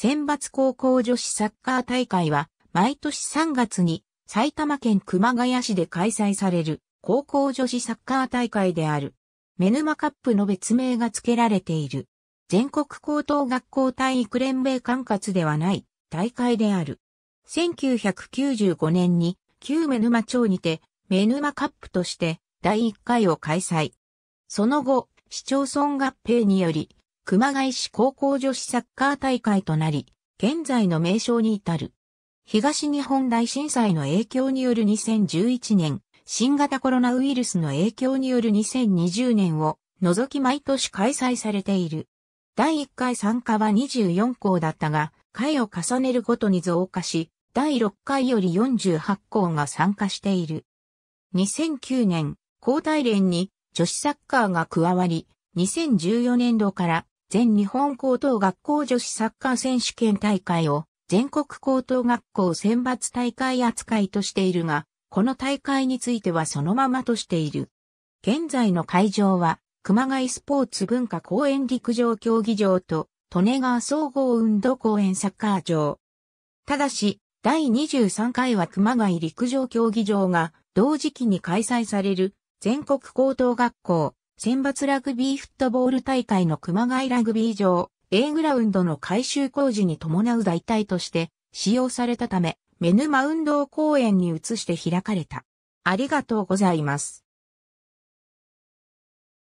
選抜高校女子サッカー大会は、毎年3月に埼玉県熊谷市で開催される高校女子サッカー大会である。メヌマカップの別名が付けられている。全国高等学校体育連盟管轄ではない大会である。1995年に旧メヌマ町にてメヌマカップとして第1回を開催。その後、市町村合併により熊谷市高校女子サッカー大会となり、現在の名称に至る。東日本大震災の影響による2011年、新型コロナウイルスの影響による2020年を除き毎年開催されている。第1回参加は24校だったが、回を重ねるごとに増加し、第6回より48校が参加している。2009年、高代連に女子サッカーが加わり、2014年度から全日本高等学校女子サッカー選手権大会を全国高等学校選抜大会扱いとしているが、この大会についてはそのままとしている。現在の会場は、熊谷スポーツ文化公園陸上競技場と、利根川総合運動公園サッカー場。ただし、第23回は熊谷陸上競技場が同時期に開催される全国高等学校選抜ラグビーフットボール大会の熊谷ラグビー場 A グラウンドの改修工事に伴う代替として使用されたため、メヌマ運動公園に移して開かれた。ありがとうございます。